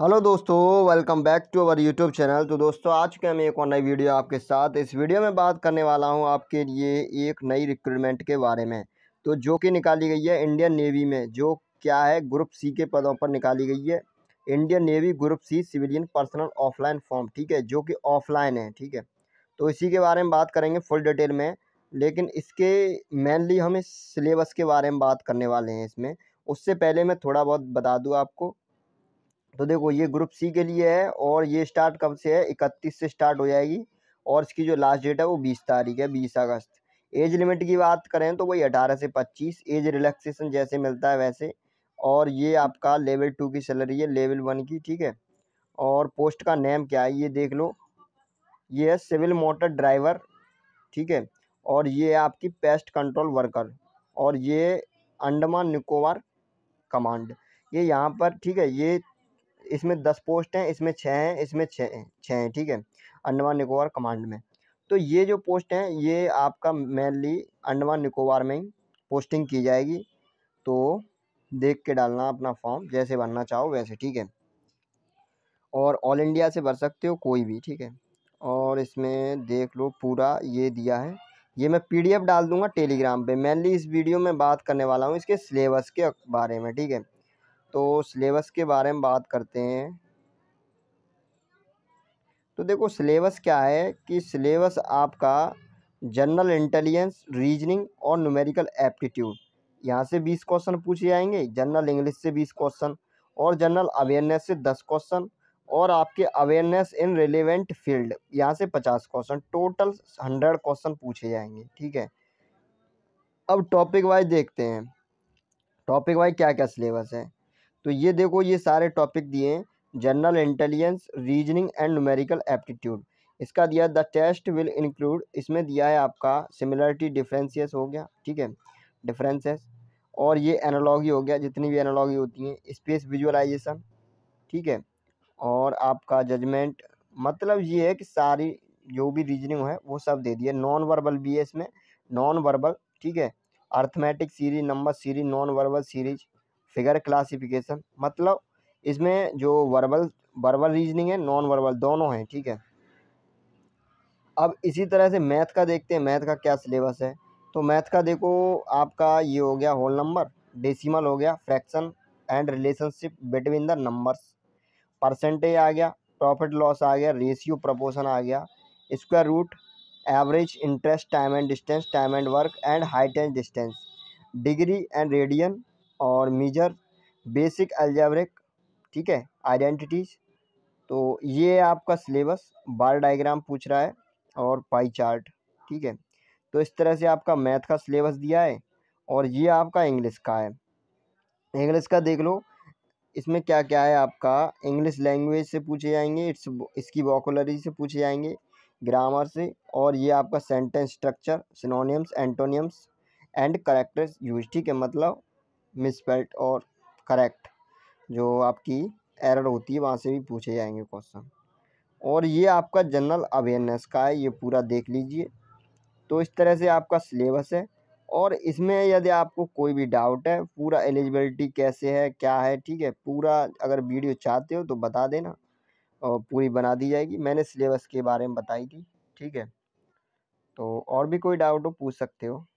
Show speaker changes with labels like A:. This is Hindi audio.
A: हेलो दोस्तों welcome back to our YouTube channel तो दोस्तों आज के मैं एक और नई वीडियो आपके साथ इस वीडियो में बात करने वाला हूं आपके लिए एक नई रिक्रूटमेंट के बारे में तो जो कि निकाली गई है इंडियन नेवी में जो क्या है ग्रुप सी के पदों पर निकाली गई है Indian navy group C civilian personnel offline form ठीक है जो कि ऑफलाइन है ठीक है तो इसी के बारे में बात करेंगे फुल डिटेल में लेकिन इसके मेनली हम इस सिलेबस के बारे में बात करने वाले हैं इसमें उससे पहले मैं थोड़ा बहुत बता दूँ आपको तो देखो ये ग्रुप सी के लिए है और ये स्टार्ट कब से है इकतीस से स्टार्ट हो जाएगी और इसकी जो लास्ट डेट है वो बीस तारीख है बीस अगस्त एज लिमिट की बात करें तो वही अठारह से पच्चीस एज रिलैक्सेशन जैसे मिलता है वैसे और ये आपका लेवल टू की सैलरी है लेवल वन की ठीक है और पोस्ट का नेम क्या है ये देख लो ये है सिविल मोटर ड्राइवर ठीक है और ये है आपकी पेस्ट कंट्रोल वर्कर और ये अंडमान निकोबार कमांड ये यहाँ पर ठीक है ये इसमें दस पोस्ट हैं इसमें छः हैं इसमें छः हैं छः हैं ठीक है अंडमान निकोबार कमांड में तो ये जो पोस्ट हैं ये आपका मेनली अंडमान निकोबार में ही पोस्टिंग की जाएगी तो देख के डालना अपना फॉर्म जैसे भरना चाहो वैसे ठीक है और ऑल इंडिया से भर सकते हो कोई भी ठीक है और इसमें देख लो पूरा ये दिया है ये मैं पीडीएफ डाल दूंगा टेलीग्राम पे मैनली इस वीडियो में बात करने वाला हूँ इसके सिलेबस के बारे में ठीक है तो सिलेबस के बारे में बात करते हैं तो देखो सिलेबस क्या है कि सिलेबस आपका जनरल इंटेलिजेंस रीजनिंग और न्यूमेरिकल एप्टीट्यूड यहाँ से बीस क्वेश्चन पूछे जाएंगे जनरल इंग्लिश से बीस क्वेश्चन और जनरल अवेयरनेस से दस क्वेश्चन और आपके अवेयरनेस इन रिलेवेंट फील्ड यहाँ से पचास क्वेश्चन टोटल हंड्रेड क्वेश्चन पूछे जाएंगे ठीक है अब टॉपिक वाइज देखते हैं टॉपिक वाइज क्या क्या सिलेबस है तो ये देखो ये सारे टॉपिक दिए हैं general intelligence reasoning and numerical aptitude इसका दिया द टेस्ट विल इंक्लूड इसमें दिया है आपका सिमिलरिटी डिफरेंसेस हो गया ठीक है डिफरेंसेस और ये एनालॉगी हो गया जितनी भी एनालॉगी होती हैं स्पेस विजुअलाइजेशन ठीक है और आपका जजमेंट मतलब ये है कि सारी जो भी रीजनिंग है वो सब दे दिए नॉन वर्बल भी है इसमें नॉन वर्बल ठीक है arithmetic series number series non verbal series figure classification मतलब इसमें जो वर्बल वर्बल रीजनिंग है नॉन वर्बल दोनों हैं ठीक है अब इसी तरह से मैथ का देखते हैं मैथ का क्या सिलेबस है तो मैथ का देखो आपका ये हो गया होल नंबर डेसिमल हो गया fraction and relationship between the numbers percentage आ गया प्रॉफिट लॉस आ गया रेशियो प्रपोशन आ गया square root average interest time and distance time and work and height and distance degree and radian और मेजर बेसिक एल्जेब्रिक ठीक है आइडेंटिटीज़ तो ये आपका सिलेबस बार डायग्राम पूछ रहा है और पाई चार्ट ठीक है तो इस तरह से आपका मैथ का सिलेबस दिया है और ये आपका इंग्लिश का है इंग्लिश का देख लो इसमें क्या क्या है आपका इंग्लिश लैंग्वेज से पूछे जाएंगे इट्स इसकी वॉकुलरी से पूछे जाएंगे ग्रामर से और ये आपका sentence structure synonyms antonyms and correctors use ठीक है मतलब मिसपेल्ट और करेक्ट जो आपकी एरर होती है वहाँ से भी पूछे जाएंगे क्वेश्चन और ये आपका जनरल अवेयरनेस का है ये पूरा देख लीजिए तो इस तरह से आपका सिलेबस है और इसमें यदि आपको कोई भी डाउट है पूरा एलिजिबिलिटी कैसे है क्या है ठीक है पूरा अगर वीडियो चाहते हो तो बता देना और पूरी बना दी जाएगी मैंने सिलेबस के बारे में बताई थी ठीक है तो और भी कोई डाउट हो पूछ सकते हो